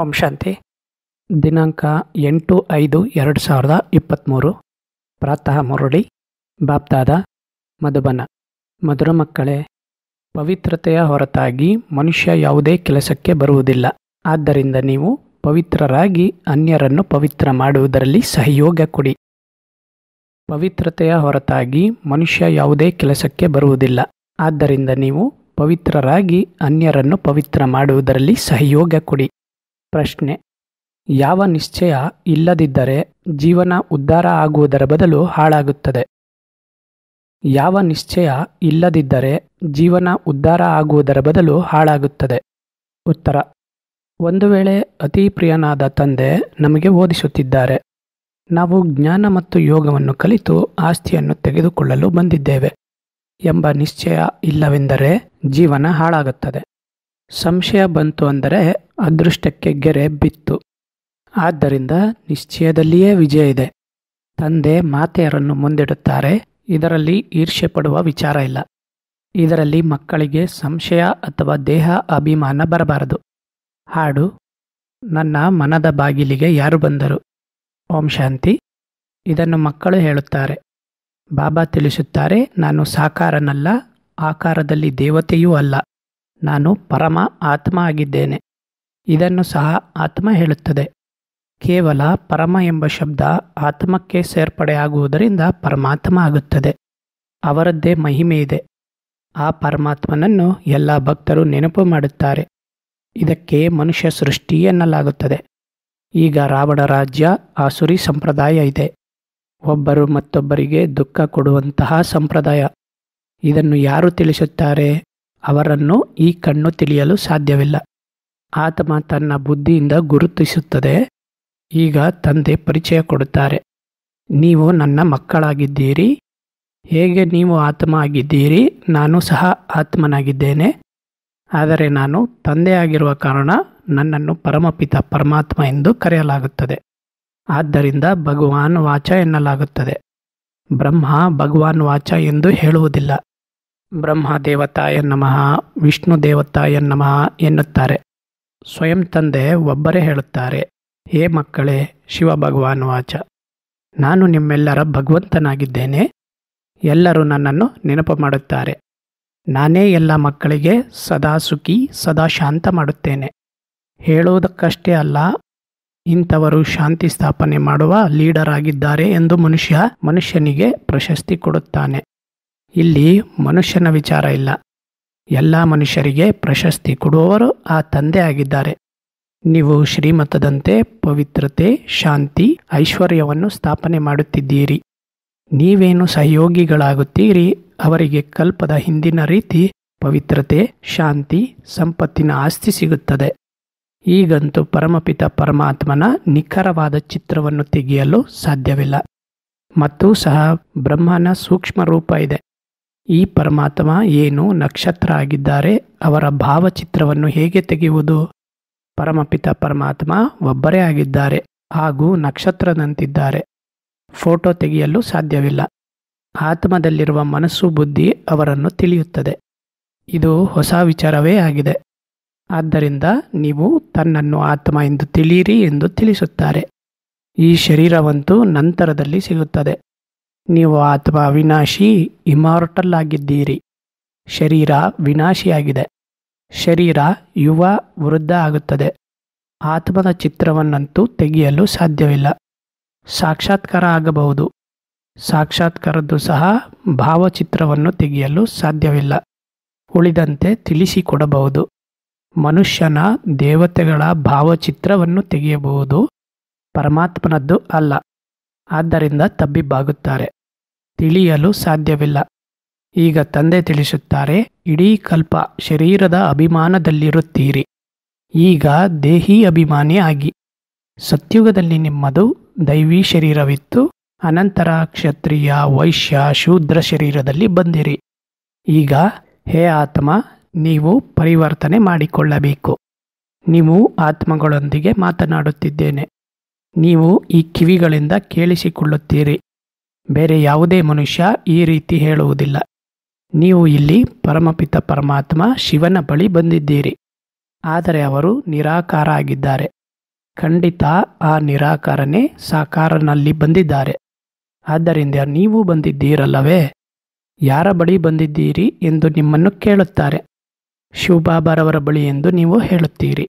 ಓಂ ಶಾಂತಿ ದಿನಾಂಕ ಎಂಟು ಐದು ಎರಡು ಸಾವಿರದ ಇಪ್ಪತ್ತ್ಮೂರು ಪ್ರಾತಃ ಮುರುಳಿ ಬಾಪ್ತಾದ ಮಧುಬನ ಮಧುರ ಮಕ್ಕಳೇ ಪವಿತ್ರತೆಯ ಹೊರತಾಗಿ ಮನುಷ್ಯ ಯಾವುದೇ ಕೆಲಸಕ್ಕೆ ಬರುವುದಿಲ್ಲ ಆದ್ದರಿಂದ ನೀವು ಪವಿತ್ರರಾಗಿ ಅನ್ಯರನ್ನು ಪವಿತ್ರ ಮಾಡುವುದರಲ್ಲಿ ಸಹಯೋಗ ಕೊಡಿ ಪವಿತ್ರತೆಯ ಹೊರತಾಗಿ ಮನುಷ್ಯ ಯಾವುದೇ ಕೆಲಸಕ್ಕೆ ಬರುವುದಿಲ್ಲ ಆದ್ದರಿಂದ ನೀವು ಪವಿತ್ರರಾಗಿ ಅನ್ಯರನ್ನು ಪವಿತ್ರ ಮಾಡುವುದರಲ್ಲಿ ಸಹಯೋಗ ಕೊಡಿ ಪ್ರಶ್ನೆ ಯಾವ ನಿಶ್ಚಯ ಇಲ್ಲದಿದ್ದರೆ ಜೀವನ ಉದ್ಧಾರ ಆಗುವುದರ ಬದಲು ಹಾಳಾಗುತ್ತದೆ ಯಾವ ನಿಶ್ಚಯ ಇಲ್ಲದಿದ್ದರೆ ಜೀವನ ಉದ್ಧಾರ ಆಗುವುದರ ಬದಲು ಹಾಳಾಗುತ್ತದೆ ಉತ್ತರ ಒಂದು ವೇಳೆ ಅತಿ ಪ್ರಿಯನಾದ ತಂದೆ ನಮಗೆ ಓದಿಸುತ್ತಿದ್ದಾರೆ ನಾವು ಜ್ಞಾನ ಮತ್ತು ಯೋಗವನ್ನು ಕಲಿತು ಆಸ್ತಿಯನ್ನು ತೆಗೆದುಕೊಳ್ಳಲು ಬಂದಿದ್ದೇವೆ ಎಂಬ ನಿಶ್ಚಯ ಇಲ್ಲವೆಂದರೆ ಜೀವನ ಹಾಳಾಗುತ್ತದೆ ಸಂಶಯ ಬಂತು ಅಂದರೆ ಅದೃಷ್ಟಕ್ಕೆ ಗೆರೆ ಬಿತ್ತು ಆದ್ದರಿಂದ ನಿಶ್ಚಯದಲ್ಲಿಯೇ ವಿಜಯ ಇದೆ ತಂದೆ ಮಾತೆಯರನ್ನು ಮುಂದಿಡುತ್ತಾರೆ ಇದರಲ್ಲಿ ಈರ್ಷೆ ಪಡುವ ವಿಚಾರ ಇಲ್ಲ ಇದರಲ್ಲಿ ಮಕ್ಕಳಿಗೆ ಸಂಶಯ ಅಥವಾ ದೇಹ ಅಭಿಮಾನ ಬರಬಾರದು ಹಾಡು ನನ್ನ ಮನದ ಬಾಗಿಲಿಗೆ ಯಾರು ಬಂದರು ಓಂ ಶಾಂತಿ ಇದನ್ನು ಮಕ್ಕಳು ಹೇಳುತ್ತಾರೆ ಬಾಬಾ ತಿಳಿಸುತ್ತಾರೆ ನಾನು ಸಾಕಾರನಲ್ಲ ಆಕಾರದಲ್ಲಿ ದೇವತೆಯೂ ಅಲ್ಲ ನಾನು ಪರಮ ಆತ್ಮ ಆಗಿದ್ದೇನೆ ಇದನ್ನು ಸಹ ಆತ್ಮ ಹೇಳುತ್ತದೆ ಕೇವಲ ಪರಮ ಎಂಬ ಶಬ್ದ ಆತ್ಮಕ್ಕೆ ಸೇರ್ಪಡೆಯಾಗುವುದರಿಂದ ಪರಮಾತ್ಮ ಆಗುತ್ತದೆ ಅವರದ್ದೇ ಮಹಿಮೆ ಇದೆ ಆ ಪರಮಾತ್ಮನನ್ನು ಎಲ್ಲ ಭಕ್ತರು ನೆನಪು ಮಾಡುತ್ತಾರೆ ಇದಕ್ಕೆ ಮನುಷ್ಯ ಸೃಷ್ಟಿ ಎನ್ನಲಾಗುತ್ತದೆ ಈಗ ರಾವಣ ರಾಜ್ಯ ಆಸುರಿ ಸಂಪ್ರದಾಯ ಇದೆ ಒಬ್ಬರು ಮತ್ತೊಬ್ಬರಿಗೆ ದುಃಖ ಕೊಡುವಂತಹ ಸಂಪ್ರದಾಯ ಇದನ್ನು ಯಾರು ತಿಳಿಸುತ್ತಾರೆ ಅವರನ್ನು ಈ ಕಣ್ಣು ತಿಳಿಯಲು ಸಾಧ್ಯವಿಲ್ಲ ಆತ್ಮ ತನ್ನ ಬುದ್ಧಿಯಿಂದ ಗುರುತಿಸುತ್ತದೆ ಈಗ ತಂದೆ ಪರಿಚಯ ಕೊಡುತ್ತಾರೆ ನೀವು ನನ್ನ ಮಕ್ಕಳಾಗಿದ್ದೀರಿ ಹೇಗೆ ನೀವು ಆತ್ಮ ಆಗಿದ್ದೀರಿ ನಾನು ಸಹ ಆತ್ಮನಾಗಿದ್ದೇನೆ ಆದರೆ ನಾನು ತಂದೆಯಾಗಿರುವ ಕಾರಣ ನನ್ನನ್ನು ಪರಮಪಿತ ಪರಮಾತ್ಮ ಎಂದು ಕರೆಯಲಾಗುತ್ತದೆ ಆದ್ದರಿಂದ ಭಗವಾನ್ ವಾಚ ಎನ್ನಲಾಗುತ್ತದೆ ಬ್ರಹ್ಮ ಭಗವಾನ್ ವಾಚ ಎಂದು ಹೇಳುವುದಿಲ್ಲ ಬ್ರಹ್ಮ ದೇವತಾಯ ನಮಃ ವಿಷ್ಣು ದೇವತಾಯ ನಮಃ ಎನ್ನುತ್ತಾರೆ ಸ್ವಯಂ ತಂದೆ ಒಬ್ಬರೇ ಹೇಳುತ್ತಾರೆ ಹೇ ಮಕ್ಕಳೇ ಶಿವ ಭಗವಾನ್ ವಾಚ ನಾನು ನಿಮ್ಮೆಲ್ಲರ ಭಗವಂತನಾಗಿದ್ದೇನೆ ಎಲ್ಲರೂ ನನ್ನನ್ನು ನೆನಪು ಮಾಡುತ್ತಾರೆ ನಾನೇ ಎಲ್ಲ ಮಕ್ಕಳಿಗೆ ಸದಾ ಸುಖಿ ಸದಾ ಶಾಂತ ಮಾಡುತ್ತೇನೆ ಹೇಳುವುದಕ್ಕಷ್ಟೇ ಅಲ್ಲ ಇಂಥವರು ಶಾಂತಿ ಸ್ಥಾಪನೆ ಮಾಡುವ ಲೀಡರ್ ಆಗಿದ್ದಾರೆ ಎಂದು ಮನುಷ್ಯ ಮನುಷ್ಯನಿಗೆ ಪ್ರಶಸ್ತಿ ಕೊಡುತ್ತಾನೆ ಇಲ್ಲಿ ಮನುಷ್ಯನ ವಿಚಾರ ಇಲ್ಲ ಎಲ್ಲ ಮನುಷ್ಯರಿಗೆ ಪ್ರಶಸ್ತಿ ಕೊಡುವವರು ಆ ತಂದೆ ಆಗಿದ್ದಾರೆ ನೀವು ಶ್ರೀಮತದಂತೆ ಪವಿತ್ರತೆ ಶಾಂತಿ ಐಶ್ವರ್ಯವನ್ನು ಸ್ಥಾಪನೆ ಮಾಡುತ್ತಿದ್ದೀರಿ ನೀವೇನು ಸಹಯೋಗಿಗಳಾಗುತ್ತೀರಿ ಅವರಿಗೆ ಕಲ್ಪದ ಹಿಂದಿನ ರೀತಿ ಪವಿತ್ರತೆ ಶಾಂತಿ ಸಂಪತ್ತಿನ ಆಸ್ತಿ ಸಿಗುತ್ತದೆ ಈಗಂತೂ ಪರಮಪಿತ ಪರಮಾತ್ಮನ ನಿಖರವಾದ ಚಿತ್ರವನ್ನು ತೆಗೆಯಲು ಸಾಧ್ಯವಿಲ್ಲ ಮತ್ತು ಸಹ ಬ್ರಹ್ಮನ ಸೂಕ್ಷ್ಮ ರೂಪ ಇದೆ ಈ ಪರಮಾತ್ಮ ಏನು ನಕ್ಷತ್ರ ಆಗಿದ್ದಾರೆ ಅವರ ಭಾವಚಿತ್ರವನ್ನು ಹೇಗೆ ತೆಗೆಯುವುದು ಪರಮಪಿತ ಪರಮಾತ್ಮ ಒಬ್ಬರೇ ಆಗಿದ್ದಾರೆ ಹಾಗೂ ನಕ್ಷತ್ರದಂತಿದ್ದಾರೆ ಫೋಟೋ ತೆಗೆಯಲು ಸಾಧ್ಯವಿಲ್ಲ ಆತ್ಮದಲ್ಲಿರುವ ಮನಸ್ಸು ಬುದ್ಧಿ ಅವರನ್ನು ತಿಳಿಯುತ್ತದೆ ಇದು ಹೊಸ ವಿಚಾರವೇ ಆಗಿದೆ ಆದ್ದರಿಂದ ನೀವು ತನ್ನನ್ನು ಆತ್ಮ ಎಂದು ತಿಳಿಯಿರಿ ಎಂದು ತಿಳಿಸುತ್ತಾರೆ ಈ ಶರೀರವಂತೂ ನಂತರದಲ್ಲಿ ಸಿಗುತ್ತದೆ ನೀವು ಆತ್ಮ ಅವಿನಾಶಿ ಇಮಾರ್ಟಲ್ ಆಗಿದ್ದೀರಿ ಶರೀರ ವಿನಾಶಿಯಾಗಿದೆ ಶರೀರ ಯುವ ವೃದ್ಧ ಆಗುತ್ತದೆ ಆತ್ಮದ ಚಿತ್ರವನ್ನಂತೂ ತೆಗೆಯಲು ಸಾಧ್ಯವಿಲ್ಲ ಸಾಕ್ಷಾತ್ಕಾರ ಆಗಬಹುದು ಸಾಕ್ಷಾತ್ಕಾರದ್ದು ಸಹ ಭಾವಚಿತ್ರವನ್ನು ತೆಗೆಯಲು ಸಾಧ್ಯವಿಲ್ಲ ಉಳಿದಂತೆ ತಿಳಿಸಿಕೊಡಬಹುದು ಮನುಷ್ಯನ ದೇವತೆಗಳ ಭಾವಚಿತ್ರವನ್ನು ತೆಗೆಯಬಹುದು ಪರಮಾತ್ಮನದ್ದು ಅಲ್ಲ ಆದ್ದರಿಂದ ತಬ್ಬಿಬ್ಬಾಗುತ್ತಾರೆ ತಿಳಿಯಲು ಸಾಧ್ಯವಿಲ್ಲ ಈಗ ತಂದೆ ತಿಳಿಸುತ್ತಾರೆ ಇಡೀ ಕಲ್ಪ ಶರೀರದ ಅಭಿಮಾನದಲ್ಲಿರುತ್ತೀರಿ ಈಗ ದೇಹಿ ಅಭಿಮಾನಿ ಆಗಿ ಸತ್ಯುಗದಲ್ಲಿ ನಿಮ್ಮದು ದೈವಿ ಶರೀರವಿತ್ತು ಅನಂತರ ಕ್ಷತ್ರಿಯ ವೈಶ್ಯ ಶೂದ್ರ ಶರೀರದಲ್ಲಿ ಬಂದಿರಿ ಈಗ ಹೇ ಆತ್ಮ ನೀವು ಪರಿವರ್ತನೆ ಮಾಡಿಕೊಳ್ಳಬೇಕು ನೀವು ಆತ್ಮಗಳೊಂದಿಗೆ ಮಾತನಾಡುತ್ತಿದ್ದೇನೆ ನೀವು ಈ ಕಿವಿಗಳಿಂದ ಕೇಳಿಸಿಕೊಳ್ಳುತ್ತೀರಿ ಬೇರೆ ಯಾವುದೇ ಮನುಷ್ಯ ಈ ರೀತಿ ಹೇಳುವುದಿಲ್ಲ ನೀವು ಇಲ್ಲಿ ಪರಮಪಿತ ಪರಮಾತ್ಮ ಶಿವನ ಬಳಿ ಬಂದಿದ್ದೀರಿ ಆದರೆ ಅವರು ನಿರಾಕಾರ ಆಗಿದ್ದಾರೆ ಖಂಡಿತ ಆ ನಿರಾಕಾರನೇ ಸಾಕಾರನಲ್ಲಿ ಬಂದಿದ್ದಾರೆ ಆದ್ದರಿಂದ ನೀವು ಬಂದಿದ್ದೀರಲ್ಲವೇ ಯಾರ ಬಳಿ ಬಂದಿದ್ದೀರಿ ಎಂದು ನಿಮ್ಮನ್ನು ಕೇಳುತ್ತಾರೆ ಶಿವಬಾಬಾರವರ ಬಳಿ ಎಂದು ನೀವು ಹೇಳುತ್ತೀರಿ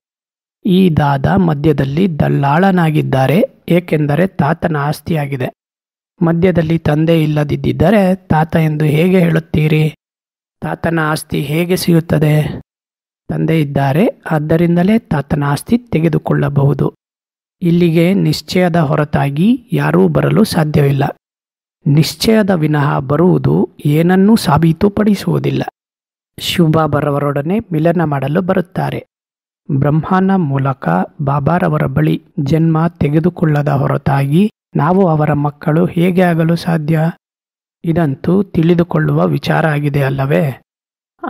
ಈ ದಾದ ಮಧ್ಯದಲ್ಲಿ ದಲ್ಲಾಳನಾಗಿದ್ದಾರೆ ಏಕೆಂದರೆ ತಾತನ ಆಸ್ತಿಯಾಗಿದೆ ಮಧ್ಯದಲ್ಲಿ ತಂದೆ ಇಲ್ಲದಿದ್ದರೆ ತಾತ ಎಂದು ಹೇಗೆ ಹೇಳುತ್ತೀರಿ ತಾತನ ಆಸ್ತಿ ಹೇಗೆ ಸಿಗುತ್ತದೆ ತಂದೆ ಇದ್ದಾರೆ ಆದ್ದರಿಂದಲೇ ತಾತನ ಆಸ್ತಿ ತೆಗೆದುಕೊಳ್ಳಬಹುದು ಇಲ್ಲಿಗೆ ನಿಶ್ಚಯದ ಹೊರತಾಗಿ ಯಾರೂ ಬರಲು ಸಾಧ್ಯವಿಲ್ಲ ನಿಶ್ಚಯದ ವಿನಃ ಬರುವುದು ಏನನ್ನೂ ಸಾಬೀತುಪಡಿಸುವುದಿಲ್ಲ ಶಿವಬಾಬರವರೊಡನೆ ಮಿಲನ ಮಾಡಲು ಬರುತ್ತಾರೆ ಬ್ರಹ್ಮನ ಮೂಲಕ ಬಾಬಾರವರ ಬಳಿ ಜನ್ಮ ತೆಗೆದುಕೊಳ್ಳದ ಹೊರತಾಗಿ ನಾವು ಅವರ ಮಕ್ಕಳು ಹೇಗೆ ಆಗಲು ಸಾಧ್ಯ ಇದಂತೂ ತಿಳಿದುಕೊಳ್ಳುವ ವಿಚಾರ ಆಗಿದೆ ಅಲ್ಲವೇ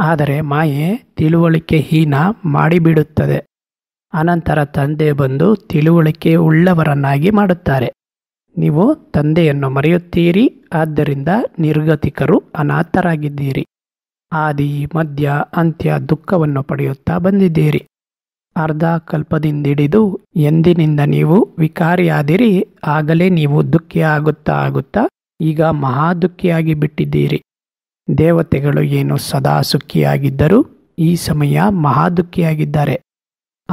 ಆದರೆ ಮಾಯೆ ತಿಳುವಳಿಕೆ ಹೀನ ಮಾಡಿಬಿಡುತ್ತದೆ ಅನಂತರ ತಂದೆ ಬಂದು ತಿಳುವಳಿಕೆ ಉಳ್ಳವರನ್ನಾಗಿ ಮಾಡುತ್ತಾರೆ ನೀವು ತಂದೆಯನ್ನು ಮರೆಯುತ್ತೀರಿ ಆದ್ದರಿಂದ ನಿರ್ಗತಿಕರು ಅನಾಥರಾಗಿದ್ದೀರಿ ಆದಿ ಮಧ್ಯ ಅಂತ್ಯ ದುಃಖವನ್ನು ಪಡೆಯುತ್ತಾ ಬಂದಿದ್ದೀರಿ ಅರ್ಧ ಕಲ್ಪದಿಂದಿಡಿದು ಎಂದಿನಿಂದ ನೀವು ವಿಕಾರಿಯಾದಿರಿ ಆಗಲೇ ನೀವು ದುಃಖಿಯಾಗುತ್ತಾ ಆಗುತ್ತಾ ಈಗ ಮಹಾ ಬಿಟ್ಟಿದ್ದೀರಿ ದೇವತೆಗಳು ಏನು ಸದಾ ಸುಖಿಯಾಗಿದ್ದರೂ ಈ ಸಮಯ ಮಹಾ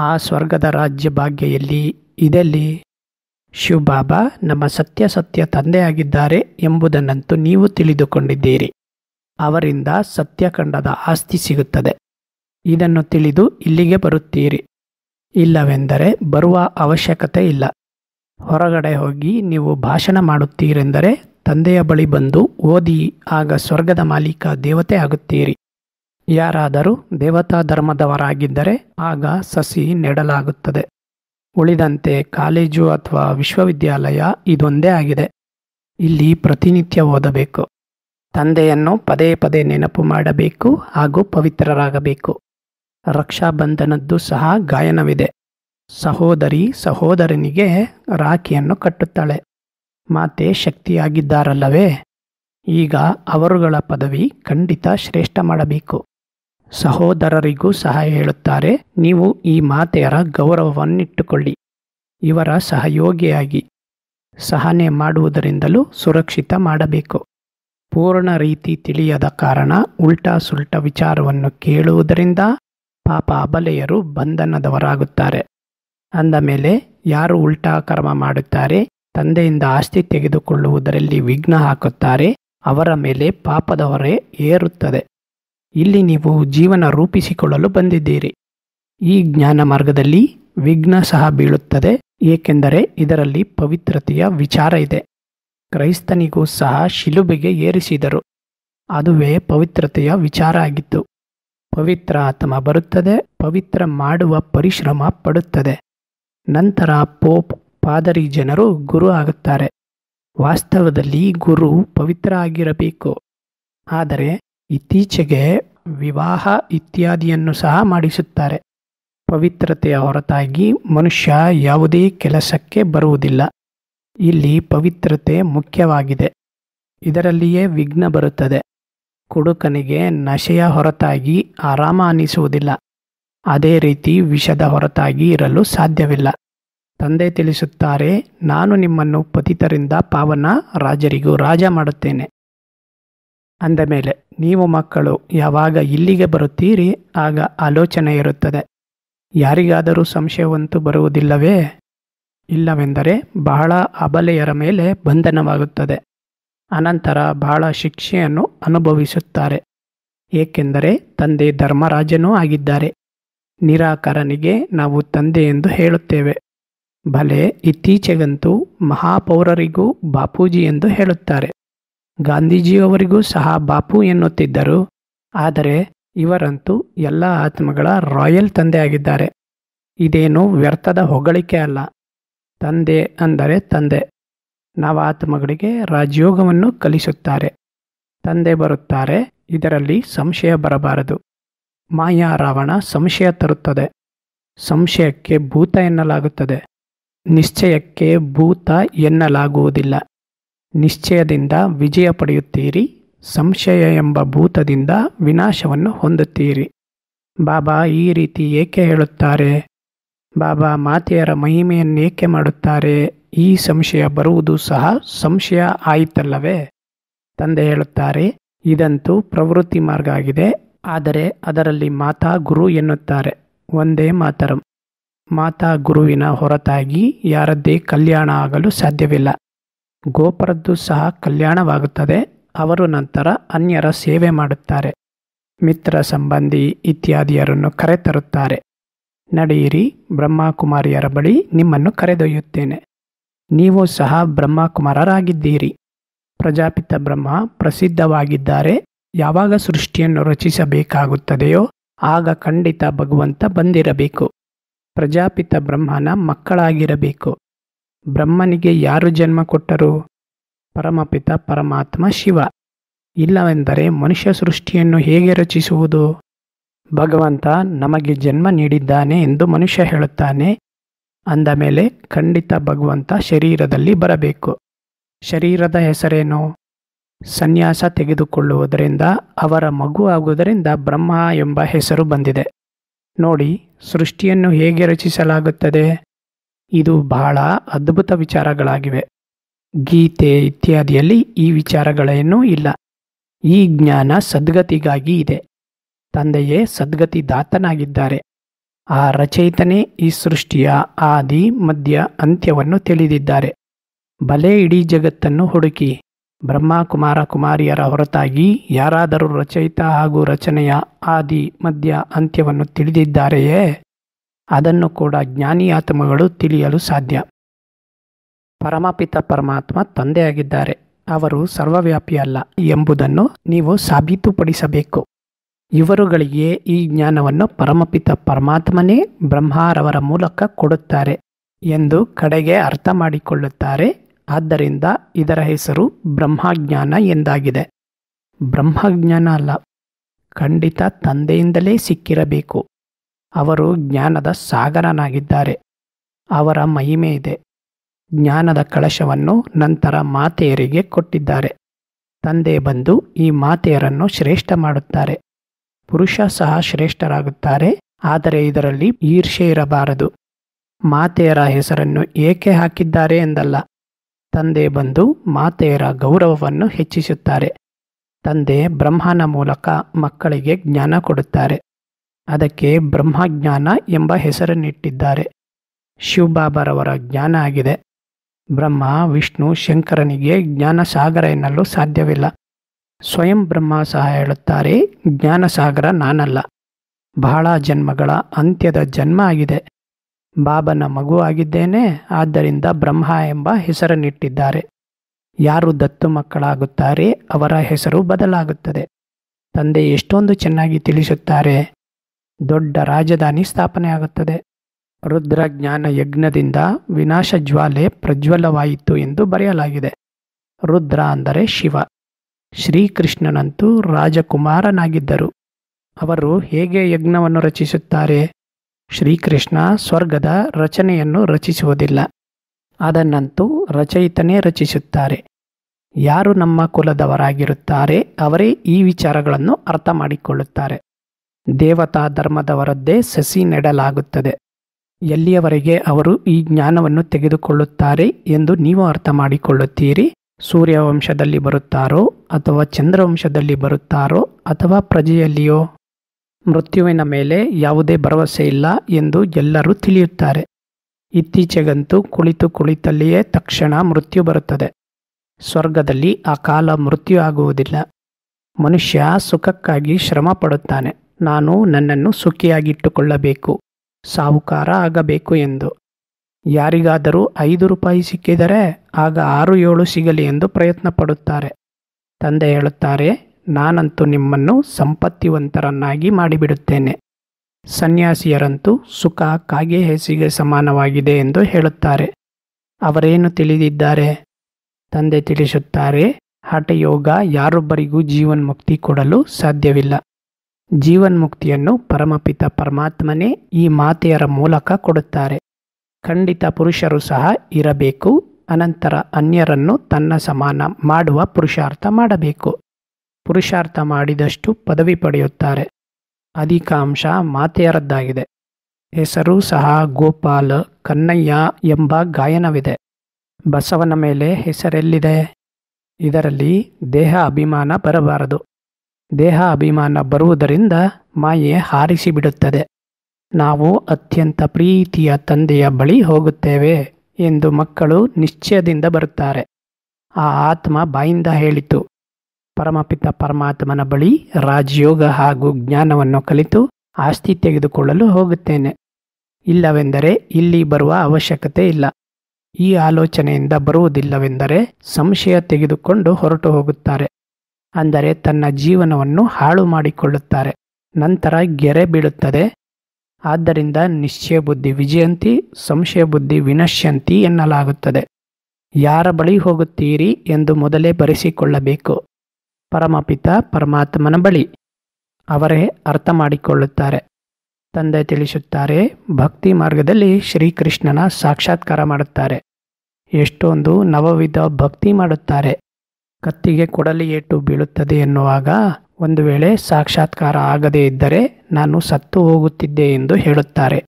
ಆ ಸ್ವರ್ಗದ ರಾಜ್ಯ ಭಾಗ್ಯ ಎಲ್ಲಿ ಇದೆಲ್ಲಿ ಶಿವಬಾಬಾ ನಮ್ಮ ಸತ್ಯ ಸತ್ಯ ತಂದೆಯಾಗಿದ್ದಾರೆ ಎಂಬುದನ್ನಂತೂ ನೀವು ತಿಳಿದುಕೊಂಡಿದ್ದೀರಿ ಅವರಿಂದ ಸತ್ಯಕಂಡದ ಆಸ್ತಿ ಸಿಗುತ್ತದೆ ಇದನ್ನು ತಿಳಿದು ಇಲ್ಲಿಗೆ ಬರುತ್ತೀರಿ ಇಲ್ಲವೆಂದರೆ ಬರುವ ಅವಶ್ಯಕತೆ ಇಲ್ಲ ಹೊರಗಡೆ ಹೋಗಿ ನೀವು ಭಾಷಣ ಮಾಡುತ್ತೀರೆಂದರೆ ತಂದೆಯ ಬಳಿ ಬಂದು ಓದಿ ಆಗ ಸ್ವರ್ಗದ ಮಾಲೀಕ ದೇವತೆ ಆಗುತ್ತೀರಿ ಯಾರಾದರೂ ದೇವತಾ ಧರ್ಮದವರಾಗಿದ್ದರೆ ಆಗ ಸಸಿ ನೆಡಲಾಗುತ್ತದೆ ಉಳಿದಂತೆ ಕಾಲೇಜು ಅಥವಾ ವಿಶ್ವವಿದ್ಯಾಲಯ ಇದೊಂದೇ ಆಗಿದೆ ಇಲ್ಲಿ ಪ್ರತಿನಿತ್ಯ ಓದಬೇಕು ತಂದೆಯನ್ನು ಪದೇ ಪದೇ ನೆನಪು ಮಾಡಬೇಕು ಹಾಗೂ ಪವಿತ್ರರಾಗಬೇಕು ರಕ್ಷಾಬಂಧನದ್ದು ಸಹ ಗಾಯನವಿದೆ ಸಹೋದರಿ ಸಹೋದರನಿಗೆ ರಾಖಿಯನ್ನು ಕಟ್ಟುತ್ತಾಳೆ ಮಾತೆ ಶಕ್ತಿಯಾಗಿದ್ದಾರಲ್ಲವೇ ಈಗ ಅವರುಗಳ ಪದವಿ ಖಂಡಿತ ಶ್ರೇಷ್ಠ ಮಾಡಬೇಕು ಸಹೋದರರಿಗೂ ಸಹ ಹೇಳುತ್ತಾರೆ ನೀವು ಈ ಮಾತೆಯರ ಗೌರವವನ್ನಿಟ್ಟುಕೊಳ್ಳಿ ಇವರ ಸಹಯೋಗಿಯಾಗಿ ಸಹನೆ ಮಾಡುವುದರಿಂದಲೂ ಸುರಕ್ಷಿತ ಮಾಡಬೇಕು ಪೂರ್ಣ ರೀತಿ ತಿಳಿಯದ ಕಾರಣ ಉಲ್ಟಾ ಸುಲ್ಟ ವಿಚಾರವನ್ನು ಕೇಳುವುದರಿಂದ ಪಾಪ ಅಬಲೆಯರು ಬಂಧನದವರಾಗುತ್ತಾರೆ ಅಂದ ಮೇಲೆ ಯಾರು ಉಲ್ಟಾ ಕರ್ಮ ಮಾಡುತ್ತಾರೆ ತಂದೆಯಿಂದ ಆಸ್ತಿ ತೆಗೆದುಕೊಳ್ಳುವುದರಲ್ಲಿ ವಿಘ್ನ ಹಾಕುತ್ತಾರೆ ಅವರ ಮೇಲೆ ಪಾಪದವರೇ ಏರುತ್ತದೆ ಇಲ್ಲಿ ನೀವು ಜೀವನ ರೂಪಿಸಿಕೊಳ್ಳಲು ಬಂದಿದ್ದೀರಿ ಈ ಜ್ಞಾನ ಮಾರ್ಗದಲ್ಲಿ ವಿಘ್ನ ಸಹ ಬೀಳುತ್ತದೆ ಏಕೆಂದರೆ ಇದರಲ್ಲಿ ಪವಿತ್ರತೆಯ ವಿಚಾರ ಇದೆ ಕ್ರೈಸ್ತನಿಗೂ ಸಹ ಶಿಲುಬೆಗೆ ಏರಿಸಿದರು ಅದುವೇ ಪವಿತ್ರತೆಯ ವಿಚಾರ ಆಗಿತ್ತು ಪವಿತ್ರ ಆತ್ಮ ಬರುತ್ತದೆ ಪವಿತ್ರ ಮಾಡುವ ಪರಿಶ್ರಮ ಪಡುತ್ತದೆ ನಂತರ ಪೋಪ್ ಪಾದರಿ ಜನರು ಗುರು ಆಗುತ್ತಾರೆ ವಾಸ್ತವದಲ್ಲಿ ಗುರು ಪವಿತ್ರ ಆಗಿರಬೇಕು ಆದರೆ ಇತ್ತೀಚೆಗೆ ವಿವಾಹ ಇತ್ಯಾದಿಯನ್ನು ಸಹ ಮಾಡಿಸುತ್ತಾರೆ ಪವಿತ್ರತೆಯ ಹೊರತಾಗಿ ಮನುಷ್ಯ ಯಾವುದೇ ಕೆಲಸಕ್ಕೆ ಬರುವುದಿಲ್ಲ ಇಲ್ಲಿ ಪವಿತ್ರತೆ ಮುಖ್ಯವಾಗಿದೆ ಇದರಲ್ಲಿಯೇ ವಿಘ್ನ ಬರುತ್ತದೆ ಕುಡುಕನಿಗೆ ನಶೆಯ ಹೊರತಾಗಿ ಆರಾಮ ಅನಿಸುವುದಿಲ್ಲ ಅದೇ ರೀತಿ ವಿಷದ ಹೊರತಾಗಿ ಇರಲು ಸಾಧ್ಯವಿಲ್ಲ ತಂದೆ ತಿಳಿಸುತ್ತಾರೆ ನಾನು ನಿಮ್ಮನ್ನು ಪತಿತರಿಂದ ಪಾವನ ರಾಜರಿಗೂ ರಾಜ ಮಾಡುತ್ತೇನೆ ಅಂದಮೇಲೆ ನೀವು ಮಕ್ಕಳು ಯಾವಾಗ ಇಲ್ಲಿಗೆ ಬರುತ್ತೀರಿ ಆಗ ಆಲೋಚನೆ ಇರುತ್ತದೆ ಯಾರಿಗಾದರೂ ಸಂಶಯವಂತೂ ಬರುವುದಿಲ್ಲವೇ ಇಲ್ಲವೆಂದರೆ ಬಹಳ ಅಬಲೆಯರ ಮೇಲೆ ಬಂಧನವಾಗುತ್ತದೆ ಅನಂತರ ಬಹಳ ಶಿಕ್ಷೆಯನ್ನು ಅನುಭವಿಸುತ್ತಾರೆ ಏಕೆಂದರೆ ತಂದೆ ಧರ್ಮರಾಜನೂ ಆಗಿದ್ದಾರೆ ನಿರಾಕರನಿಗೆ ನಾವು ತಂದೆ ಎಂದು ಹೇಳುತ್ತೇವೆ ಭಲೆ ಇತ್ತೀಚೆಗಂತೂ ಮಹಾಪೌರರಿಗೂ ಬಾಪೂಜಿ ಎಂದು ಹೇಳುತ್ತಾರೆ ಗಾಂಧೀಜಿಯವರಿಗೂ ಸಹ ಬಾಪು ಎನ್ನುತ್ತಿದ್ದರು ಆದರೆ ಇವರಂತೂ ಎಲ್ಲ ಆತ್ಮಗಳ ರಾಯಲ್ ತಂದೆ ಆಗಿದ್ದಾರೆ ಇದೇನು ವ್ಯರ್ಥದ ಹೊಗಳಿಕೆ ಅಲ್ಲ ತಂದೆ ಅಂದರೆ ತಂದೆ ನವಾತ್ಮಗಳಿಗೆ ರಾಜಯೋಗವನ್ನು ಕಲಿಸುತ್ತಾರೆ ತಂದೆ ಬರುತ್ತಾರೆ ಇದರಲ್ಲಿ ಸಂಶಯ ಬರಬಾರದು ಮಾಯಾ ರಾವಣ ಸಂಶಯ ತರುತ್ತದೆ ಸಂಶಯಕ್ಕೆ ಭೂತ ಎನ್ನಲಾಗುತ್ತದೆ ನಿಶ್ಚಯಕ್ಕೆ ಭೂತ ಎನ್ನಲಾಗುವುದಿಲ್ಲ ನಿಶ್ಚಯದಿಂದ ವಿಜಯ ಪಡೆಯುತ್ತೀರಿ ಸಂಶಯ ಎಂಬ ಭೂತದಿಂದ ವಿನಾಶವನ್ನು ಹೊಂದುತ್ತೀರಿ ಬಾಬಾ ಈ ರೀತಿ ಏಕೆ ಹೇಳುತ್ತಾರೆ ಬಾಬಾ ಮಾತೆಯರ ಮಹಿಮೆಯನ್ನೇಕೆ ಮಾಡುತ್ತಾರೆ ಈ ಸಂಶಯ ಬರುವುದು ಸಹ ಸಂಶಯ ಆಯಿತಲ್ಲವೇ ತಂದೆ ಹೇಳುತ್ತಾರೆ ಇದಂತೂ ಪ್ರವೃತ್ತಿ ಮಾರ್ಗ ಆಗಿದೆ ಆದರೆ ಅದರಲ್ಲಿ ಮಾತಾ ಗುರು ಎನ್ನುತ್ತಾರೆ ಒಂದೇ ಮಾತರಂ ಮಾತಾ ಗುರುವಿನ ಹೊರತಾಗಿ ಯಾರದ್ದೇ ಕಲ್ಯಾಣ ಆಗಲು ಸಾಧ್ಯವಿಲ್ಲ ಗೋಪರದ್ದು ಸಹ ಕಲ್ಯಾಣವಾಗುತ್ತದೆ ಅವರು ನಂತರ ಅನ್ಯರ ಸೇವೆ ಮಾಡುತ್ತಾರೆ ಮಿತ್ರ ಸಂಬಂಧಿ ಇತ್ಯಾದಿಯರನ್ನು ಕರೆತರುತ್ತಾರೆ ನಡೆಯಿರಿ ಬ್ರಹ್ಮಕುಮಾರಿಯರ ಬಳಿ ನಿಮ್ಮನ್ನು ಕರೆದೊಯ್ಯುತ್ತೇನೆ ನೀವು ಸಹ ಬ್ರಹ್ಮಕುಮಾರರಾಗಿದ್ದೀರಿ ಪ್ರಜಾಪಿತ ಬ್ರಹ್ಮ ಪ್ರಸಿದ್ಧವಾಗಿದ್ದಾರೆ ಯಾವಾಗ ಸೃಷ್ಟಿಯನ್ನು ರಚಿಸಬೇಕಾಗುತ್ತದೆಯೋ ಆಗ ಖಂಡಿತ ಭಗವಂತ ಬಂದಿರಬೇಕು ಪ್ರಜಾಪಿತ ಬ್ರಹ್ಮನ ಮಕ್ಕಳಾಗಿರಬೇಕು ಬ್ರಹ್ಮನಿಗೆ ಯಾರು ಜನ್ಮ ಕೊಟ್ಟರು ಪರಮಪಿತ ಪರಮಾತ್ಮ ಶಿವ ಇಲ್ಲವೆಂದರೆ ಮನುಷ್ಯ ಸೃಷ್ಟಿಯನ್ನು ಹೇಗೆ ರಚಿಸುವುದು ಭಗವಂತ ನಮಗೆ ಜನ್ಮ ನೀಡಿದ್ದಾನೆ ಎಂದು ಮನುಷ್ಯ ಹೇಳುತ್ತಾನೆ ಅಂದ ಮೇಲೆ ಖಂಡಿತ ಭಗವಂತ ಶರೀರದಲ್ಲಿ ಬರಬೇಕು ಶರೀರದ ಹೆಸರೇನು ಸನ್ಯಾಸ ತೆಗೆದುಕೊಳ್ಳುವುದರಿಂದ ಅವರ ಮಗು ಆಗುವುದರಿಂದ ಬ್ರಹ್ಮ ಎಂಬ ಹೆಸರು ಬಂದಿದೆ ನೋಡಿ ಸೃಷ್ಟಿಯನ್ನು ಹೇಗೆ ರಚಿಸಲಾಗುತ್ತದೆ ಇದು ಬಹಳ ಅದ್ಭುತ ವಿಚಾರಗಳಾಗಿವೆ ಗೀತೆ ಇತ್ಯಾದಿಯಲ್ಲಿ ಈ ವಿಚಾರಗಳೇನೂ ಇಲ್ಲ ಈ ಜ್ಞಾನ ಸದ್ಗತಿಗಾಗಿ ಇದೆ ತಂದೆಯೇ ಸದ್ಗತಿ ದಾತನಾಗಿದ್ದಾರೆ ಆ ರಚಯಿತನೇ ಈ ಸೃಷ್ಟಿಯ ಆದಿ ಮಧ್ಯ ಅಂತ್ಯವನ್ನು ತಿಳಿದಿದ್ದಾರೆ ಬಲೆ ಇಡೀ ಜಗತ್ತನ್ನು ಹುಡುಕಿ ಬ್ರಹ್ಮ ಕುಮಾರ ಕುಮಾರಿಯರ ಹೊರತಾಗಿ ಯಾರಾದರೂ ರಚಯಿತ ಹಾಗೂ ರಚನೆಯ ಆದಿ ಮಧ್ಯ ಅಂತ್ಯವನ್ನು ತಿಳಿದಿದ್ದಾರೆಯೇ ಅದನ್ನು ಕೂಡ ಜ್ಞಾನಿ ಆತ್ಮಗಳು ತಿಳಿಯಲು ಸಾಧ್ಯ ಪರಮಪಿತ ಪರಮಾತ್ಮ ತಂದೆಯಾಗಿದ್ದಾರೆ ಅವರು ಸರ್ವವ್ಯಾಪಿಯಲ್ಲ ಎಂಬುದನ್ನು ನೀವು ಸಾಬೀತುಪಡಿಸಬೇಕು ಇವರುಗಳಿಗೆ ಈ ಜ್ಞಾನವನ್ನು ಪರಮಪಿತ ಪರಮಾತ್ಮನೇ ಬ್ರಹ್ಮಾರವರ ಮೂಲಕ ಕೊಡುತ್ತಾರೆ ಎಂದು ಕಡೆಗೆ ಅರ್ಥ ಮಾಡಿಕೊಳ್ಳುತ್ತಾರೆ ಆದ್ದರಿಂದ ಇದರ ಹೆಸರು ಬ್ರಹ್ಮಜ್ಞಾನ ಎಂದಾಗಿದೆ ಬ್ರಹ್ಮಜ್ಞಾನ ಅಲ್ಲ ಖಂಡಿತ ತಂದೆಯಿಂದಲೇ ಸಿಕ್ಕಿರಬೇಕು ಅವರು ಜ್ಞಾನದ ಸಾಗರನಾಗಿದ್ದಾರೆ ಅವರ ಮಹಿಮೆ ಇದೆ ಜ್ಞಾನದ ಕಳಶವನ್ನು ನಂತರ ಮಾತೆಯರಿಗೆ ಕೊಟ್ಟಿದ್ದಾರೆ ತಂದೆ ಬಂದು ಈ ಮಾತೆಯರನ್ನು ಶ್ರೇಷ್ಠ ಮಾಡುತ್ತಾರೆ ಪುರುಷ ಸಹ ಶ್ರೇಷ್ಠರಾಗುತ್ತಾರೆ ಆದರೆ ಇದರಲ್ಲಿ ಈರ್ಷೆ ಇರಬಾರದು ಮಾತೆಯರ ಹೆಸರನ್ನು ಏಕೆ ಹಾಕಿದ್ದಾರೆ ಎಂದಲ್ಲ ತಂದೆ ಬಂದು ಮಾತೆಯರ ಗೌರವವನ್ನು ಹೆಚ್ಚಿಸುತ್ತಾರೆ ತಂದೆ ಬ್ರಹ್ಮನ ಮೂಲಕ ಮಕ್ಕಳಿಗೆ ಜ್ಞಾನ ಕೊಡುತ್ತಾರೆ ಅದಕ್ಕೆ ಬ್ರಹ್ಮಜ್ಞಾನ ಎಂಬ ಹೆಸರನ್ನಿಟ್ಟಿದ್ದಾರೆ ಶಿವಬಾಬರವರ ಜ್ಞಾನ ಆಗಿದೆ ಬ್ರಹ್ಮ ವಿಷ್ಣು ಶಂಕರನಿಗೆ ಜ್ಞಾನ ಸಾಗರ ಎನ್ನಲು ಸಾಧ್ಯವಿಲ್ಲ ಸ್ವಯಂ ಬ್ರಹ್ಮ ಸಹ ಹೇಳುತ್ತಾರೆ ಜ್ಞಾನಸಾಗರ ನಾನಲ್ಲ ಬಹಳ ಜನ್ಮಗಳ ಅಂತ್ಯದ ಜನ್ಮ ಆಗಿದೆ ಬಾಬನ ಮಗು ಆಗಿದ್ದೇನೆ ಆದ್ದರಿಂದ ಬ್ರಹ್ಮ ಎಂಬ ಹೆಸರನ್ನಿಟ್ಟಿದ್ದಾರೆ ಯಾರು ದತ್ತು ಮಕ್ಕಳಾಗುತ್ತಾರೆ ಅವರ ಹೆಸರು ಬದಲಾಗುತ್ತದೆ ತಂದೆ ಎಷ್ಟೊಂದು ಚೆನ್ನಾಗಿ ತಿಳಿಸುತ್ತಾರೆ ದೊಡ್ಡ ರಾಜಧಾನಿ ಸ್ಥಾಪನೆಯಾಗುತ್ತದೆ ರುದ್ರ ಜ್ಞಾನ ಯಜ್ಞದಿಂದ ವಿನಾಶ ಜ್ವಾಲೆ ಪ್ರಜ್ವಲವಾಯಿತು ಎಂದು ಬರೆಯಲಾಗಿದೆ ರುದ್ರ ಅಂದರೆ ಶಿವ ಶ್ರೀಕೃಷ್ಣನಂತೂ ರಾಜಕುಮಾರನಾಗಿದ್ದರು ಅವರು ಹೇಗೆ ಯಜ್ಞವನ್ನು ರಚಿಸುತ್ತಾರೆ ಶ್ರೀಕೃಷ್ಣ ಸ್ವರ್ಗದ ರಚನೆಯನ್ನು ರಚಿಸುವುದಿಲ್ಲ ಅದನ್ನಂತೂ ರಚಯಿತನೇ ರಚಿಸುತ್ತಾರೆ ಯಾರು ನಮ್ಮ ಕುಲದವರಾಗಿರುತ್ತಾರೆ ಅವರೇ ಈ ವಿಚಾರಗಳನ್ನು ಅರ್ಥ ಮಾಡಿಕೊಳ್ಳುತ್ತಾರೆ ದೇವತಾ ಧರ್ಮದವರದ್ದೇ ಸಸಿ ನೆಡಲಾಗುತ್ತದೆ ಎಲ್ಲಿಯವರೆಗೆ ಅವರು ಈ ಜ್ಞಾನವನ್ನು ತೆಗೆದುಕೊಳ್ಳುತ್ತಾರೆ ಎಂದು ನೀವು ಅರ್ಥ ಮಾಡಿಕೊಳ್ಳುತ್ತೀರಿ ಸೂರ್ಯವಂಶದಲ್ಲಿ ಬರುತ್ತಾರೋ ಅಥವಾ ಚಂದ್ರವಂಶದಲ್ಲಿ ಬರುತ್ತಾರೋ ಅಥವಾ ಪ್ರಜೆಯಲ್ಲಿಯೋ ಮೃತ್ಯುವಿನ ಮೇಲೆ ಯಾವುದೇ ಭರವಸೆ ಇಲ್ಲ ಎಂದು ಎಲ್ಲರೂ ತಿಳಿಯುತ್ತಾರೆ ಇತ್ತೀಚೆಗಂತೂ ಕುಳಿತು ಕುಳಿತಲ್ಲಿಯೇ ತಕ್ಷಣ ಮೃತ್ಯು ಬರುತ್ತದೆ ಸ್ವರ್ಗದಲ್ಲಿ ಆ ಕಾಲ ಮೃತ್ಯು ಆಗುವುದಿಲ್ಲ ಮನುಷ್ಯ ಸುಖಕ್ಕಾಗಿ ಶ್ರಮ ಪಡುತ್ತಾನೆ ನಾನು ನನ್ನನ್ನು ಸುಖಿಯಾಗಿಟ್ಟುಕೊಳ್ಳಬೇಕು ಸಾವುಕಾರ ಆಗಬೇಕು ಎಂದು ಯಾರಿಗಾದರೂ ಐದು ರೂಪಾಯಿ ಸಿಕ್ಕಿದರೆ ಆಗ ಆರು ಏಳು ಸಿಗಲಿ ಎಂದು ಪ್ರಯತ್ನ ಪಡುತ್ತಾರೆ ತಂದೆ ಹೇಳುತ್ತಾರೆ ನಾನಂತೂ ನಿಮ್ಮನ್ನು ಸಂಪತ್ತಿವಂತರನ್ನಾಗಿ ಮಾಡಿಬಿಡುತ್ತೇನೆ ಸನ್ಯಾಸಿಯರಂತೂ ಸುಖ ಕಾಗೆ ಹೆಸಿಗೆ ಸಮಾನವಾಗಿದೆ ಎಂದು ಹೇಳುತ್ತಾರೆ ಅವರೇನು ತಿಳಿದಿದ್ದಾರೆ ತಂದೆ ತಿಳಿಸುತ್ತಾರೆ ಹಠಯೋಗ ಯಾರೊಬ್ಬರಿಗೂ ಜೀವನ್ಮುಕ್ತಿ ಕೊಡಲು ಸಾಧ್ಯವಿಲ್ಲ ಜೀವನ್ಮುಕ್ತಿಯನ್ನು ಪರಮಪಿತ ಪರಮಾತ್ಮನೇ ಈ ಮಾತೆಯರ ಮೂಲಕ ಕೊಡುತ್ತಾರೆ ಖಂಡಿತ ಪುರುಷರು ಸಹ ಇರಬೇಕು ಅನಂತರ ಅನ್ಯರನ್ನು ತನ್ನ ಸಮಾನ ಮಾಡುವ ಪುರುಷಾರ್ಥ ಮಾಡಬೇಕು ಪುರುಷಾರ್ಥ ಮಾಡಿದಷ್ಟು ಪದವಿ ಪಡೆಯುತ್ತಾರೆ ಅಧಿಕಾಂಶ ಮಾತೆಯರದ್ದಾಗಿದೆ ಹೆಸರು ಸಹ ಗೋಪಾಲ ಕನ್ನಯ್ಯ ಎಂಬ ಗಾಯನವಿದೆ ಬಸವನ ಮೇಲೆ ಹೆಸರೆಲ್ಲಿದೆ ಇದರಲ್ಲಿ ದೇಹ ಅಭಿಮಾನ ಬರಬಾರದು ದೇಹ ಅಭಿಮಾನ ಬರುವುದರಿಂದ ಮಾಯೆ ಹಾರಿಸಿಬಿಡುತ್ತದೆ ನಾವು ಅತ್ಯಂತ ಪ್ರೀತಿಯ ತಂದೆಯ ಬಳಿ ಹೋಗುತ್ತೇವೆ ಎಂದು ಮಕ್ಕಳು ನಿಶ್ಚಯದಿಂದ ಬರುತ್ತಾರೆ ಆ ಆತ್ಮ ಬಾಯಿಂದ ಹೇಳಿತು ಪರಮಪಿತ ಪರಮಾತ್ಮನ ಬಳಿ ರಾಜಯೋಗ ಹಾಗೂ ಜ್ಞಾನವನ್ನು ಕಲಿತು ಆಸ್ತಿ ತೆಗೆದುಕೊಳ್ಳಲು ಹೋಗುತ್ತೇನೆ ಇಲ್ಲವೆಂದರೆ ಇಲ್ಲಿ ಬರುವ ಅವಶ್ಯಕತೆ ಇಲ್ಲ ಈ ಆಲೋಚನೆಯಿಂದ ಬರುವುದಿಲ್ಲವೆಂದರೆ ಸಂಶಯ ತೆಗೆದುಕೊಂಡು ಹೊರಟು ಹೋಗುತ್ತಾರೆ ಅಂದರೆ ತನ್ನ ಜೀವನವನ್ನು ಹಾಳು ಮಾಡಿಕೊಳ್ಳುತ್ತಾರೆ ನಂತರ ಗೆರೆ ಬೀಳುತ್ತದೆ ಆದ್ದರಿಂದ ನಿಶ್ಚಯ ಬುದ್ಧಿ ವಿಜಯಂತಿ ಸಂಶಯ ಬುದ್ಧಿ ವಿನಶ್ಯಂತಿ ಎನ್ನಲಾಗುತ್ತದೆ ಯಾರ ಬಳಿ ಹೋಗುತ್ತೀರಿ ಎಂದು ಮೊದಲೇ ಬರೆಸಿಕೊಳ್ಳಬೇಕು ಪರಮಪಿತ ಪರಮಾತ್ಮನ ಬಳಿ ಅವರೇ ಅರ್ಥ ಮಾಡಿಕೊಳ್ಳುತ್ತಾರೆ ತಂದೆ ತಿಳಿಸುತ್ತಾರೆ ಭಕ್ತಿ ಮಾರ್ಗದಲ್ಲಿ ಶ್ರೀಕೃಷ್ಣನ ಸಾಕ್ಷಾತ್ಕಾರ ಮಾಡುತ್ತಾರೆ ಎಷ್ಟೊಂದು ನವವಿಧ ಭಕ್ತಿ ಮಾಡುತ್ತಾರೆ ಕತ್ತಿಗೆ ಕೊಡಲಿ ಏಟು ಬೀಳುತ್ತದೆ ಎನ್ನುವಾಗ ಒಂದು ವೇಳೆ ಸಾಕ್ಷಾತ್ಕಾರ ಆಗದೇ ಇದ್ದರೆ ನಾನು ಸತ್ತು ಹೋಗುತ್ತಿದ್ದೆ ಎಂದು ಹೇಳುತ್ತಾರೆ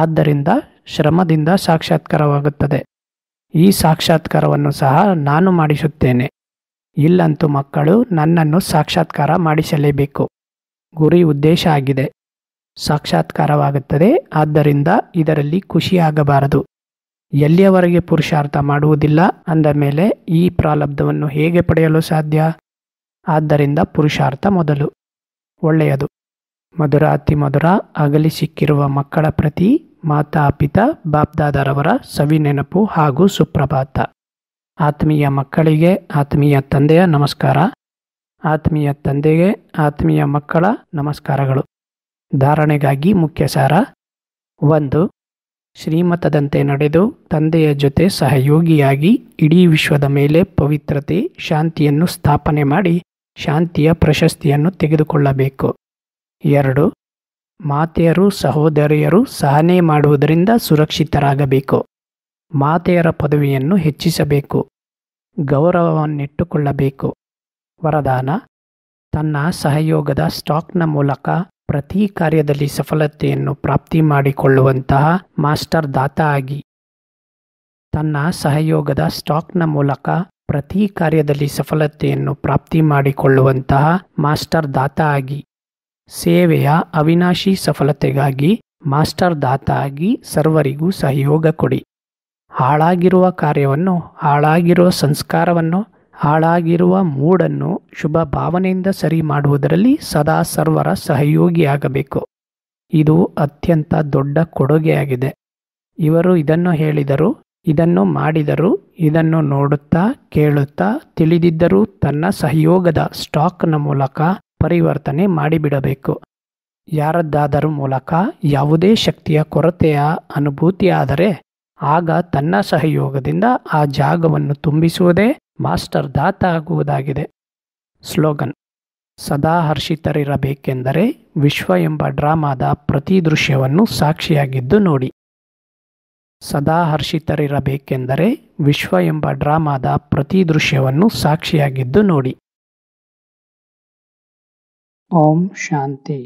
ಆದ್ದರಿಂದ ಶ್ರಮದಿಂದ ಸಾಕ್ಷಾತ್ಕಾರವಾಗುತ್ತದೆ ಈ ಸಾಕ್ಷಾತ್ಕಾರವನ್ನು ಸಹ ನಾನು ಮಾಡಿಸುತ್ತೇನೆ ಇಲ್ಲಂತೂ ಮಕ್ಕಳು ನನ್ನನ್ನು ಸಾಕ್ಷಾತ್ಕಾರ ಮಾಡಿಸಲೇಬೇಕು ಗುರಿ ಉದ್ದೇಶ ಆಗಿದೆ ಸಾಕ್ಷಾತ್ಕಾರವಾಗುತ್ತದೆ ಆದ್ದರಿಂದ ಇದರಲ್ಲಿ ಖುಷಿಯಾಗಬಾರದು ಎಲ್ಲಿಯವರೆಗೆ ಪುರುಷಾರ್ಥ ಮಾಡುವುದಿಲ್ಲ ಅಂದ ಮೇಲೆ ಈ ಪ್ರಾಲಬ್ಧವನ್ನು ಹೇಗೆ ಪಡೆಯಲು ಸಾಧ್ಯ ಆದ್ದರಿಂದ ಪುರುಷಾರ್ಥ ಮೊದಲು ಒಳ್ಳೆಯದು ಮಧುರಾತಿ ಮಧುರ ಅಗಲಿ ಸಿಕ್ಕಿರುವ ಮಕ್ಕಳ ಪ್ರತಿ ಮಾತಾ ಪಿತ ಬಾಪ್ದಾದರವರ ಸವಿನೆನಪು ಹಾಗೂ ಸುಪ್ರಭಾತ ಆತ್ಮೀಯ ಮಕ್ಕಳಿಗೆ ಆತ್ಮೀಯ ತಂದೆಯ ನಮಸ್ಕಾರ ಆತ್ಮೀಯ ತಂದೆಗೆ ಆತ್ಮೀಯ ಮಕ್ಕಳ ನಮಸ್ಕಾರಗಳು ಧಾರಣೆಗಾಗಿ ಮುಖ್ಯ ಸಾರ ಒಂದು ಶ್ರೀಮತದಂತೆ ನಡೆದು ತಂದೆಯ ಜೊತೆ ಸಹಯೋಗಿಯಾಗಿ ಇಡೀ ವಿಶ್ವದ ಮೇಲೆ ಪವಿತ್ರತೆ ಶಾಂತಿಯನ್ನು ಸ್ಥಾಪನೆ ಮಾಡಿ ಶಾಂತಿಯ ಪ್ರಶಸ್ತಿಯನ್ನು ತೆಗೆದುಕೊಳ್ಳಬೇಕು ಎರಡು ಮಾತೆಯರು ಸಹೋದರಿಯರು ಸಹನೆ ಮಾಡುವುದರಿಂದ ಸುರಕ್ಷಿತರಾಗಬೇಕು ಮಾತೆಯರ ಪದವಿಯನ್ನು ಹೆಚ್ಚಿಸಬೇಕು ಗೌರವವನ್ನಿಟ್ಟುಕೊಳ್ಳಬೇಕು ವರದಾನ ತನ್ನ ಸಹಯೋಗದ ಸ್ಟಾಕ್ನ ಮೂಲಕ ಪ್ರತಿ ಕಾರ್ಯದಲ್ಲಿ ಸಫಲತೆಯನ್ನು ಪ್ರಾಪ್ತಿ ಮಾಡಿಕೊಳ್ಳುವಂತಹ ಮಾಸ್ಟರ್ ದಾತ ಆಗಿ ತನ್ನ ಸಹಯೋಗದ ಸ್ಟಾಕ್ನ ಮೂಲಕ ಪ್ರತಿ ಕಾರ್ಯದಲ್ಲಿ ಸಫಲತೆಯನ್ನು ಪ್ರಾಪ್ತಿ ಮಾಡಿಕೊಳ್ಳುವಂತಹ ಮಾಸ್ಟರ್ ದಾತ ಆಗಿ ಸೇವೆಯ ಅವಿನಾಶಿ ಸಫಲತೆಗಾಗಿ ಮಾಸ್ಟರ್ ದಾತ ಆಗಿ ಸರ್ವರಿಗೂ ಸಹಯೋಗ ಕೊಡಿ ಹಾಳಾಗಿರುವ ಕಾರ್ಯವನ್ನು ಹಾಳಾಗಿರುವ ಸಂಸ್ಕಾರವನ್ನು ಹಾಳಾಗಿರುವ ಮೂಡನ್ನು ಶುಭ ಭಾವನೆಯಿಂದ ಸರಿ ಮಾಡುವುದರಲ್ಲಿ ಸದಾ ಸರ್ವರ ಸಹಯೋಗಿಯಾಗಬೇಕು ಇದು ಅತ್ಯಂತ ದೊಡ್ಡ ಕೊಡುಗೆಯಾಗಿದೆ ಇವರು ಇದನ್ನು ಹೇಳಿದರು ಇದನ್ನು ಮಾಡಿದರು ಇದನ್ನು ನೋಡುತ್ತಾ ಕೇಳುತ್ತಾ ತಿಳಿದಿದ್ದರೂ ತನ್ನ ಸಹಯೋಗದ ಸ್ಟಾಕ್ನ ಮೂಲಕ ಪರಿವರ್ತನೆ ಮಾಡಿಬಿಡಬೇಕು ಯಾರದ್ದಾದರೂ ಮೂಲಕ ಯಾವುದೇ ಶಕ್ತಿಯ ಕೊರತೆಯ ಅನುಭೂತಿಯಾದರೆ ಆಗ ತನ್ನ ಸಹಯೋಗದಿಂದ ಆ ಜಾಗವನ್ನು ತುಂಬಿಸುವುದೇ ಮಾಸ್ಟರ್ ದಾತ ಆಗುವುದಾಗಿದೆ ಸ್ಲೋಗನ್ ಸದಾ ಹರ್ಷಿತರಿರಬೇಕೆಂದರೆ ವಿಶ್ವ ಎಂಬ ಡ್ರಾಮಾದ ಪ್ರತಿ ದೃಶ್ಯವನ್ನು ಸಾಕ್ಷಿಯಾಗಿದ್ದು ನೋಡಿ ಸದಾ ಹರ್ಷಿತರಿರಬೇಕೆಂದರೆ ವಿಶ್ವ ಎಂಬ ಡ್ರಾಮಾದ ಪ್ರತಿ ದೃಶ್ಯವನ್ನು ಸಾಕ್ಷಿಯಾಗಿದ್ದು ನೋಡಿ ಓಂ ಶಾಂತಿ